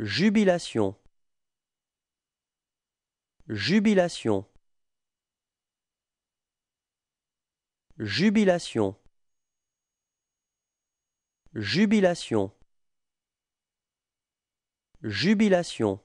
Jubilation Jubilation Jubilation Jubilation Jubilation